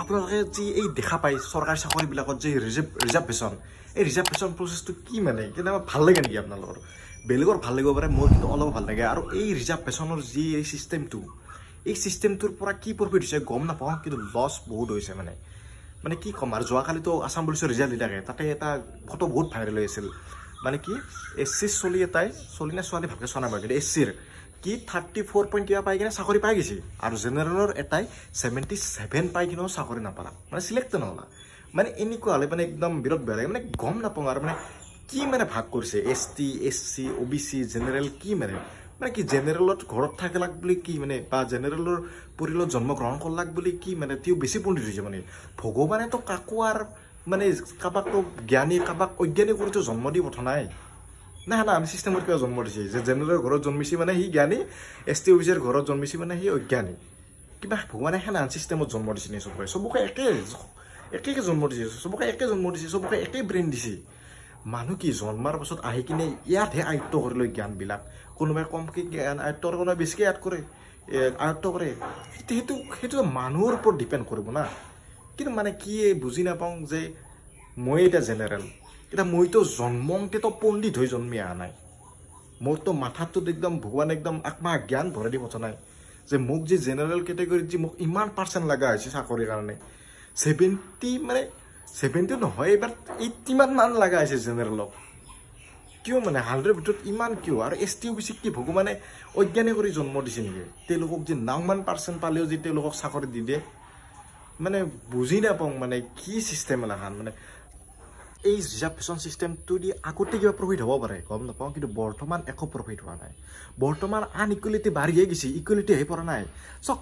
আপোনালোকে যি এই দেখা পায় চৰকাৰী চাকৰিবিলাকত যে ৰিজাৰ্ভ ৰিজাৰ্ভেশ্যন এই ৰিজাৰ্ভেশ্যন প্ৰচেছটো কি মানে কেতিয়াবা ভাল লাগে নেকি আপোনালোকৰ বেলেগৰ ভাল লাগিব পাৰে মোৰ কিন্তু অলপ ভাল লাগে আৰু এই ৰিজাৰ্ভেশ্যনৰ যি এই ছিষ্টেমটো এই ছিষ্টেমটোৰ পৰা কি প্ৰফিট হৈছে গম নাপাওঁ কিন্তু লছ বহুত হৈছে মানে মানে কি ক'ম আৰু যোৱাকালিতো আছাম পুলিচৰ ৰিজাল্ট দিলাকে তাতে এটা ফটো বহুত ভাইৰেল হৈ আছিল মানে কি এছ চিৰ চলি এটাই চলি নে ছোৱালী ভালকৈ চোৱা নাপায় কিন্তু এছ চিৰ কি থাৰ্টি ফ'ৰ পইণ্ট কিবা পাই কিনে চাকৰি পাই গৈছে আৰু জেনেৰেলৰ এটাই ছেভেণ্টি ছেভেন পাই কিনেও চাকৰি নাপালা মানে ছিলেক্টে নহ'লা মানে এনেকুৱা হ'লে মানে একদম বিৰাট বেয়া লাগে মানে গম নাপাওঁ আৰু মানে কি মানে ভাগ কৰিছে S T S C O B C general কি মানে মানে কি জেনেৰেলত ঘৰত থাকি লাগ বুলি কি মানে বা জেনেৰেলৰ পৰিয়ালত জন্মগ্ৰহণ কৰলাক বুলি কি মানে তেওঁ বেছি পণ্ডিত হৈছে মানে ভগৱানেতো কাকো আৰু মানে কাৰোবাকতো জ্ঞানী কাৰোবাক অজ্ঞানী কৰিতো জন্ম দি পঠা নাই না না আমি চিষ্টেমত কিয় জন্ম দিছে যে জেনেৰেল ঘৰত জন্মিছে মানে সি জ্ঞানী এছ টি অফিচাৰ ঘৰত জন্মিছে মানে সি অজ্ঞানী কিবা ভগৱানে আন চিষ্টেমত জন্ম দিছে নি চবকে চবকে একে একেকে জন্ম দিছে চবকে একে জন্ম দিছে চবকে একে ব্ৰেইন দিছে মানুহ কি জন্মাৰ পাছত আহি কিনে ইয়াতহে আয়ত্ব কৰি লৈ জ্ঞানবিলাক কোনোবাই কমকৈ জ্ঞান আয়ত্ব কোনোবাই বেছিকৈ ইয়াত কৰে আয়ত্ত কৰে সেইটো সেইটো মানুহৰ ওপৰত ডিপেণ্ড কৰিব না কিন্তু মানে কি বুজি নাপাওঁ যে মই এতিয়া জেনেৰেল এতিয়া মইতো জন্মংকেতো পণ্ডিত হৈ জন্মি অহা নাই মোৰতো মাথাটোত একদম ভগৱান একদম আত্মা জ্ঞান ভৰাই দি কথা নাই যে মোক যে জেনেৰেল কেটেগৰীত যে মোক ইমান পাৰ্চেণ্ট লগা হৈছে চাকৰিৰ কাৰণে ছেভেণ্টি মানে ছেভেণ্টি নহয় এইবাৰ এইটি মান মান লগা হৈছে জেনেৰেলক কিয় মানে হাণ্ড্ৰেড ভিতৰত ইমান কিয় আৰু S T O' B C কি ভগৱানে অজ্ঞানে কৰি জন্ম দিছে নেকি তেওঁলোকক যে মান পাৰ্চেণ্ট পালেও যে তেওঁলোকক চাকৰি দি দিয়ে মানে বুজি নাপাওঁ মানে কি চিষ্টেম এলাখান মানে এই যে চিষ্টেমটো দি আগতে কিবা প্ৰফিট হ'ব পাৰে গম নাপাওঁ কিন্তু বৰ্তমান একো প্ৰফিট হোৱা নাই বৰ্তমান আন ইকুৱেলিটি বাঢ়িয়ে গৈছে ইকুৱেলিটি আহি পৰা নাই চক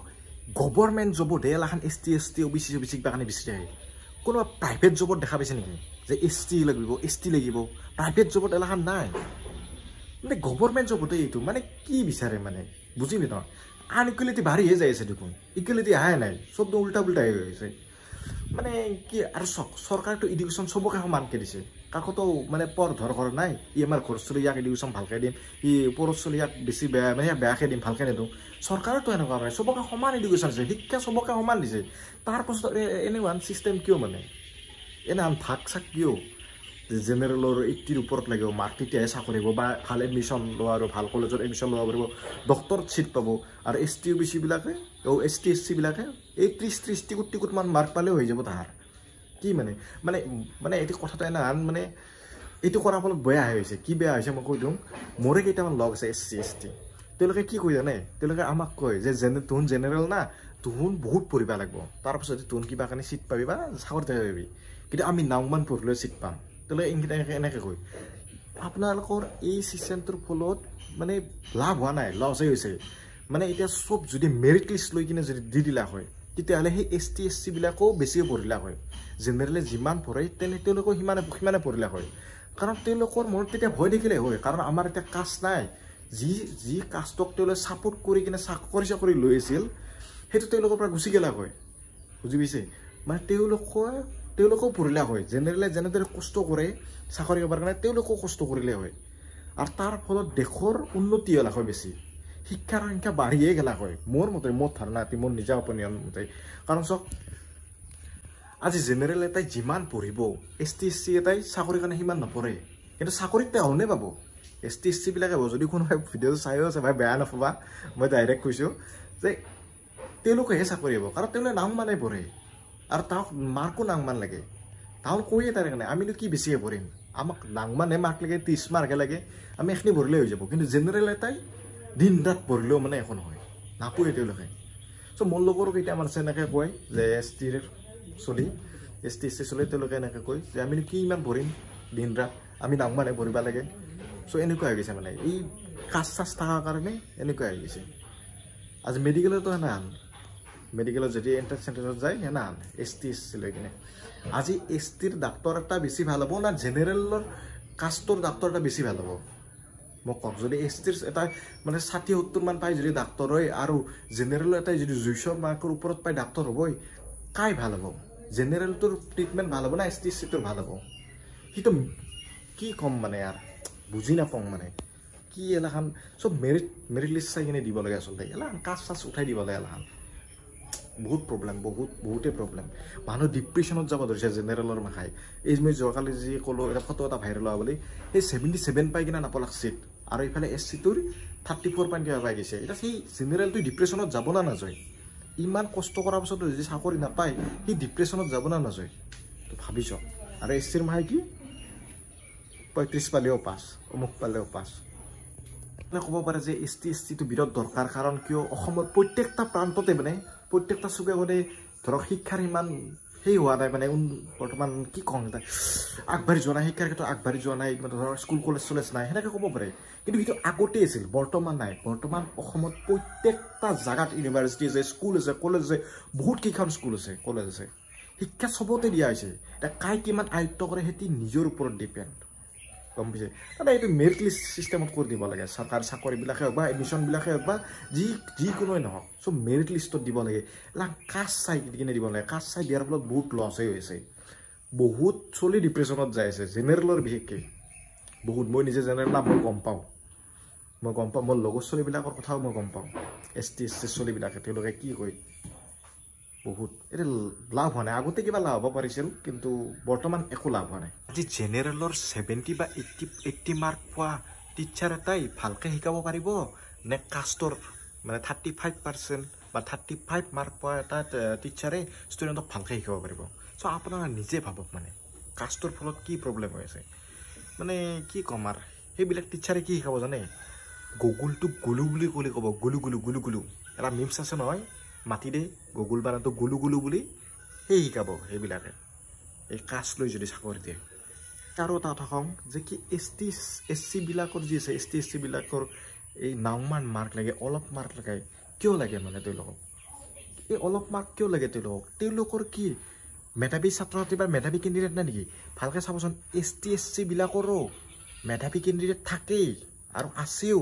গভৰ্ণমেণ্ট জবত হে এলাখান S T S T O' B C O' B C কিবা কাৰণে বেছি আহে কোনোবা প্ৰাইভেট জবত দেখা পাইছে নেকি যে এছ টি লাগিব এছ টি লাগিব প্ৰাইভেট জবত এলাখান নাই মানে গভৰ্ণমেণ্ট জবতে এইটো মানে কি বিচাৰে মানে বুজিলি ন আন ইকুৱেলিটি বাঢ়িহে যাই আছে দেখোন ইকুৱেলিটি আহে নাই চবটো উল্টা পুল্টা হৈ গৈছে মানে কি আৰু চৰকাৰেতো এডুকেশ্যন চবকে সমানকৈ দিছে কাকোতো মানে পৰ ধৰ ঘৰ নাই ই আমাৰ ঘৰ চলি ইয়াক এডুকেশ্যন ভালকৈ দিম ই ওপৰৰ ইয়াক বেছি বেয়া মানে বেয়াকৈ দিম ভালকৈ নিদিওঁ চৰকাৰেতো এনেকুৱা মানে চবকে সমান এডুকেশ্যন দিছে শিক্ষা চবকে সমান দিছে তাৰপাছত এনেকুৱা ছিষ্টেম কিয় মানে এনেহান ভাগ চাক কিয় জেনেৰেলৰ এইটিৰ ওপৰত লাগিব মাৰ্ক তেতিয়াহে চাকৰি হ'ব বা ভাল এডমিশ্যন লোৱা আৰু ভাল কলেজত এডমিশ্যন ল'ব পাৰিব ডক্তৰ চিট পাব আৰু এছ টি ইউ বি চিবিলাকে আৰু এছ টি এছ চিবিলাকে এই ত্ৰিছ ত্ৰিছটি কোটি কোটিমান মাৰ্ক পালেও হৈ যাব তাহাৰ কি মানে মানে মানে এইটো কথাটো এনেহান মানে এইটো কৰাৰ ফলত বেয়া হৈ হৈছে কি বেয়া হৈছে মই কৈ দিওঁ মোৰে কেইটামান লগ আছে এছ চি এছ টি তেওঁলোকে কি কৈ জানে তেওঁলোকে আমাক কয় যে যেনে তোহোন জেনেৰেল না তোহোন বহুত পঢ়িব লাগিব তাৰপিছতে তোহোন কিবা কাৰণে চিট পাবি বা চাকৰি পাবি কিন্তু আমি নাওমান পঢ়িলেও চিট পাম তেওঁলোকে ইঙ্গিত এনেকৈ কয় আপোনালোকৰ এই চিষ্টেমটোৰ ফলত মানে লাভ হোৱা নাই লসেই হৈছে মানে এতিয়া চব যদি মেৰিট লিষ্ট লৈ কিনে যদি দি দিলা হয় তেতিয়াহ'লে সেই এছ টি এছ চিবিলাকেও বেছি পঢ়িলা হয় জেনেৰেলি যিমান পঢ়ে তেনে তেওঁলোকেও সিমানে সিমানে পঢ়িলা হয় কাৰণ তেওঁলোকৰ মনত তেতিয়া ভয় দেখিলে হয় কাৰণ আমাৰ এতিয়া কাষ্ট নাই যি যি কাষ্টক তেওঁলোকে চাপৰ্ট কৰি কিনে চাকৰি চাকৰি লৈ আছিল সেইটো তেওঁলোকৰ পৰা গুচি গ'লা হয় বুজি পাইছে মানে তেওঁলোকৰ তেওঁলোকেও পঢ়িলে হয় জেনেৰেলে যেনেদৰে কষ্ট কৰে চাকৰি কৰিবৰ কাৰণে তেওঁলোকেও কষ্ট কৰিলে হয় আৰু তাৰ ফলত দেশৰ উন্নতি হ'লা হয় বেছি শিক্ষাৰ সংখ্যা বাঢ়িয়ে গেলা হয় মোৰ মতে মোৰ ধাৰণা এটি মোৰ নিজা অপনিয়ন মতে কাৰণ চাওক আজি জেনেৰেল এটাই যিমান পঢ়িব এছ টি এছ চি এটাই চাকৰিৰ কাৰণে সিমান নপঢ়ে কিন্তু চাকৰিত তেওঁ হ'লনে পাব এছ টি এছ চিবিলাকে হ'ব যদি কোনোবাই ভিডিঅ' চাইও আছে ভাই বেয়া নাপাবা মই ডাইৰেক্ট কৈছোঁ যে তেওঁলোকেহে চাকৰি হ'ব কাৰণ তেওঁলোকে নাম মানে পঢ়ে আৰু তাক মাৰ্কো নাংমান লাগে তাহোন কৈয়ে তাৰ কাৰণে আমিনো কি বেছিকৈ ভৰিম আমাক নাংমানে মাৰ্ক লাগে ত্ৰিছ মাৰ্কে লাগে আমি এখিনি ভৰিলে হৈ যাব কিন্তু জেনেৰেল এটাই দিন ৰাত পঢ়িলেও মানে একো নহয় নাপোৱে তেওঁলোকে চ' মোৰ লগৰো কেইটামান এনেকৈ কয় যে এছ টিৰ চলি এছ টি এছ টি চলি তেওঁলোকে এনেকৈ কয় যে আমিনো কি ইমান ভৰিম দিন ৰাত আমি নাংমানে ভৰিব লাগে চ' এনেকুৱা হৈ গৈছে মানে এই কাজ চাজ থকাৰ কাৰণে এনেকুৱা হৈ গৈছে আজি মেডিকেলতো সেনেহান মেডিকেলত যদি এণ্ট্ৰেঞ্চ চেণ্টাৰত যায় সেই না এছ টি এছ চি লৈ কিনে আজি এছ টিৰ ডাক্তৰ এটা বেছি ভাল হ'ব না জেনেৰেলৰ কাষ্টৰ ডাক্তৰ এটা বেছি ভাল হ'ব মই কওক যদি এছ টিৰ এটা মানে ষাঠি সত্তৰমান পায় যদি ডাক্তৰ হয় আৰু জেনেৰেলৰ এটাই যদি জুইশ মাৰ্কৰ ওপৰত পায় ডাক্তৰ হ'বই কাই ভাল হ'ব জেনেৰেলটোৰ ট্ৰিটমেণ্ট ভাল হ'ব না এছ টি এছ চিটোৰ ভাল হ'ব সিটো কি ক'ম মানে ইয়াৰ বুজি নাপাওঁ মানে কি এলাহান চব মেৰিট মেৰিট লিষ্ট চাই কিনে দিব লাগে আচলতে এলাহান কাজ চাজ উঠাই দিব লাগে এলাহান বহুত প্ৰব্লেম বহুত বহুতেই প্ৰব্লেম মানুহ ডিপ্ৰেশ্যনত যাব ধৰিছে জেনেৰেলৰ মাখাই এই মই যোৱাকালি যি ক'লোঁ এটা ফটো এটা ভাইৰেল হোৱা বুলি সেই ছেভেণ্টি চেভেন পাই কিনে নাপালাক চিট আৰু এইফালে এছ চিটোৰ থাৰ্টি ফ'ৰ পইণ্ট কিবা পাই গৈছে এতিয়া সেই জেনেৰেলটো ডিপ্ৰেশ্যনত যাব না নাযায় ইমান কষ্ট কৰাৰ পাছতো যদি চাকৰি নাপায় সি ডিপ্ৰেশ্যনত যাব না নাযায় তো ভাবিছ আৰু এছ চিৰ মাহে কি পঁয়ত্ৰিছ পালেও পাছ অমুক পালেও পাছ ক'ব পাৰে যে এছ টি এছ টিটো বিৰাট দৰকাৰ কাৰণ কিয় অসমৰ প্ৰত্যেকটা প্ৰান্ততে মানে প্ৰত্যেকটা চুকে কৰে ধৰক শিক্ষাৰ সিমান সেই হোৱা নাই মানে বৰ্তমান কি কওঁ আগবাঢ়ি যোৱা নাই শিক্ষাৰ ক্ষেত্ৰত আগবাঢ়ি যোৱা নাই মানে ধৰক স্কুল কলেজ চলেজ নাই সেনেকৈ ক'ব পাৰে কিন্তু সেইটো আগতেই আছিল বৰ্তমান নাই বৰ্তমান অসমত প্ৰত্যেকটা জেগাত ইউনিভাৰ্চিটি আছে স্কুল আছে কলেজ আছে বহুত কেইখন স্কুল আছে কলেজ আছে শিক্ষা চবতে দিয়া হৈছে এতিয়া কাই কিমান আয়ত্ব কৰে সেইটো নিজৰ ওপৰত ডিপেণ্ড গম পাইছে তাহলে এইটো মেৰিট লিষ্ট চিষ্টেমত কৰে দিব লাগে চৰকাৰী চাকৰিবিলাকে হওক বা এডমিশনবিলাকে হওক বা যি যিকোনোই নহওক সো মেৰিট লিষ্টত দিব লাগে এলাক কাষ্ট চাই কিনে দিব লাগে কাষ্ট চাই দিয়াৰ ফলত বহুত লছেই হৈছে বহুত চলি ডিপ্ৰেশনত যাই আছে জেনেৰেলৰ বিশেষকৈ বহুত মই নিজে জেনেৰেল মই গম পাওঁ মই গম পাওঁ মোৰ লগৰ ছোৱালীবিলাকৰ কথাও মই গম পাওঁ এছ টি এছ চি ছোৱালীবিলাকে তেওঁলোকে কি কয় বহুত এতিয়া লাভ হোৱা নাই আগতে কিবা লাভ হ'ব পাৰিছিল কিন্তু বৰ্তমান একো লাভ হোৱা নাই আজি জেনেৰেলৰ ছেভেণ্টি বা এইট্টি এইট্টি মাৰ্ক পোৱা টিচাৰ এটাই ভালকৈ শিকাব পাৰিব নে কাষ্টৰ মানে থাৰ্টি ফাইভ পাৰ্চেণ্ট বা থাৰ্টি ফাইভ মাৰ্ক পোৱা এটা টিচাৰে ষ্টুডেণ্টক ভালকৈ শিকাব পাৰিব চ' আপোনাৰ নিজে ভাবক মানে কাষ্টৰ ফলত কি প্ৰব্লেম হৈ আছে মানে কি ক'ম আৰু সেইবিলাক টিচাৰে কি শিকাব জানে গুগুলটো গুলু বুলি ক'লে ক'ব গুলু গুলু গুলু গুলু এটা মিমছ আছে নহয় মাতি দেই গগুল বানানটো গুলু গুলু বুলি সেই শিকাব সেইবিলাকে এই কাষ্ট লৈ যদি চাকৰি দিয়ে আৰু এটা কথা কওঁ যে কি এছ টি এছ চিবিলাকৰ যি আছে এছ টি এছ চিবিলাকৰ এই নাওমান মাৰ্ক লাগে অলপ মাৰ্ক লাগে কিয় লাগে মানে তেওঁলোকক এই অলপ মাৰ্ক কিয় লাগে তেওঁলোকক তেওঁলোকৰ কি মেধাৱী ছাত্ৰ ছাত্ৰী বা মেধাৱী কেণ্ডিডেট নাই নেকি ভালকৈ চাবচোন এছ টি এছ চিবিলাকৰো মেধাৱী কেণ্ডিডেট থাকেই আৰু আছেও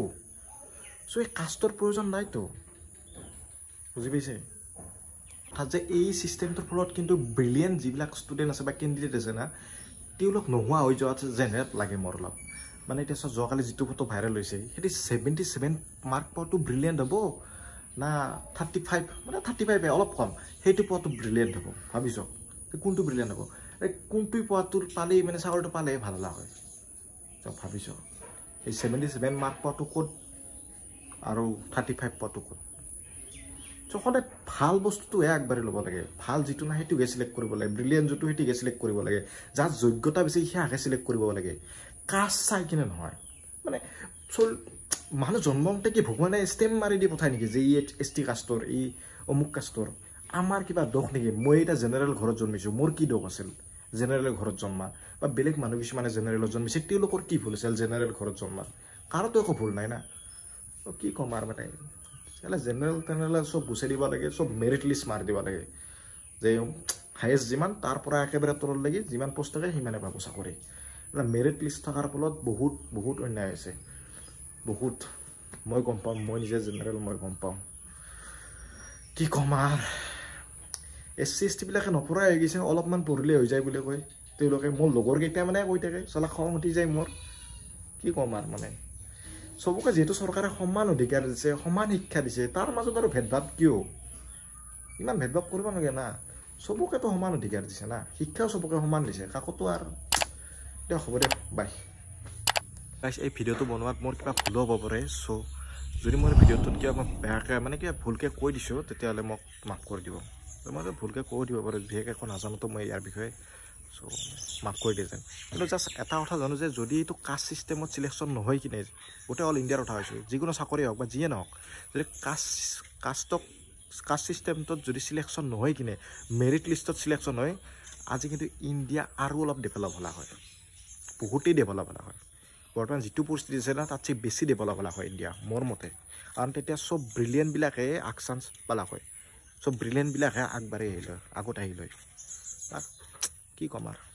চ' এই কাষ্টৰ প্ৰয়োজন নাইতো বুজি পাইছে তাত যে এই চিষ্টেমটোৰ ফলত কিন্তু ব্ৰিলিয়েণ্ট যিবিলাক ষ্টুডেণ্ট আছে বা কেণ্ডিডেট আছে না তেওঁলোক নোহোৱা হৈ যোৱা যেনে লাগে মোৰ অলপ মানে এতিয়া চাওক যোৱাকালি যিটো ফটো ভাইৰেল হৈছে সেইটো ছেভেণ্টি ছেভেন মাৰ্ক পোৱাটো ব্ৰিলিয়েণ্ট হ'ব না থাৰ্টি ফাইভ মানে থাৰ্টি ফাইভে অলপ কম সেইটো পোৱাটো ব্ৰিলিয়েণ্ট হ'ব ভাবি চাওক কোনটো ব্ৰিলিয়েণ্ট হ'ব এই কোনটো পোৱাটো পালেই মানে চাকৰিটো পালেই ভাল লগা হয় চাওক ভাবি চাওক এই ছেভেণ্টি ছেভেন মাৰ্ক পোৱাটো ক'ত আৰু থাৰ্টি ফাইভ পোৱাটো ক'ত চ' সদায় ভাল বস্তুটোহে আগবাঢ়ি ল'ব লাগে ভাল যিটো নাই সেইটোকে চিলেক্ট কৰিব লাগে ব্ৰিলিয়েণ্ট যোনটো সেইটোকে চিলেক্ট কৰিব লাগে যাৰ যোগ্যতা বেছি সেয়া আগে ছিলেক্ট কৰিব লাগে কাষ্ট চাই কিনে নহয় মানে চল মানুহ জন্মতে কি ভগৱানে ষ্টেম মাৰি দি পঠায় নেকি যে ই এছ টি কাষ্টৰ ই অমুক কাষ্টৰ আমাৰ কিবা দোষ নেকি মই এতিয়া জেনেৰেল ঘৰত জন্মিছোঁ মোৰ কি দোষ আছিল জেনেৰেল ঘৰত জন্মা বা বেলেগ মানুহ কিছুমানে জেনেৰেলত জন্মিছে তেওঁলোকৰ কি ভুল আছিল জেনেৰেল ঘৰত জন্মা কাৰোতো একো ভুল নাই না কি ক'ম আৰু মানে হেলে জেনেৰেল তেনেহ'লে চব গুচাই দিব লাগে চব মেৰিট লিষ্ট মাৰি দিব লাগে যে হায়েষ্ট যিমান তাৰ পৰা একেবাৰে তলত লাগি যিমান পষ্ট থাকে সিমানে পাব চাকৰি এটা মেৰিট লিষ্ট থকাৰ ফলত বহুত বহুত অন্যায় হৈছে বহুত মই গম পাম মই নিজে জেনেৰেল মই গম পাওঁ কি ক'ম আৰ এছ চি এছ টিবিলাকে নপৰাই হৈ গৈছে অলপমান পঢ়িলে হৈ যায় বুলি কয় তেওঁলোকে মোৰ লগৰকেইটাই মানে কৈ থাকে চলা খং উঠি যায় মোৰ কি ক'ম আৰ মানে চবকে যিহেতু চৰকাৰে সমান অধিকাৰ দিছে সমান শিক্ষা দিছে তাৰ মাজত আৰু ভেদভাৱ কিয় ইমান ভেদভাৱ কৰিব নালাগে না চবকেতো সমান অধিকাৰ দিছে না শিক্ষাও চবকে সমান দিছে কাকোতো আৰু দিয়ক হ'ব দিয়ক বাই গাইছ এই ভিডিঅ'টো বনোৱাত মোৰ কিবা ভুলো হ'ব পাৰে চ' যদি মোৰ ভিডিঅ'টোত কিবা মই বেয়াকৈ মানে কিবা ভুলকৈ কৈ দিছোঁ তেতিয়াহ'লে মোক মাফ কৰি দিব মই ভুলকৈ কৈ দিব পাৰোঁ বিশেষ একো নাজানোতো মই ইয়াৰ বিষয়ে চ' মাফ কৰি দিয়ে যেন কিন্তু জাষ্ট এটা কথা জানো যে যদি এইটো কাষ্ট ছিষ্টেমত চিলেকশ্যন নহয় কিনে গোটেই অল ইণ্ডিয়াৰ কথা হৈছোঁ যিকোনো চাকৰি হওক বা যিয়ে নহওক যদি কাষ্ট কাষ্টক কাষ্ট ছিষ্টেমটোত যদি চিলেকশ্যন নহয় কিনে মেৰিট লিষ্টত চিলেকশ্যন হয় আজি কিন্তু ইণ্ডিয়া আৰু অলপ ডেভেলপ হ'লা হয় বহুতেই ডেভেলপ হ'লা হয় বৰ্তমান যিটো পৰিস্থিতি আছে না তাতচে বেছি ডেভেলপ হ'লা হয় ইণ্ডিয়া মোৰ মতে কাৰণ তেতিয়া চব ব্ৰিলিয়েণ্টবিলাকে আগ চাঞ্চ পালাক হয় চব ব্ৰিলিয়েণ্টবিলাকে আগবাঢ়ি আহিলে আগত আহিলে y comar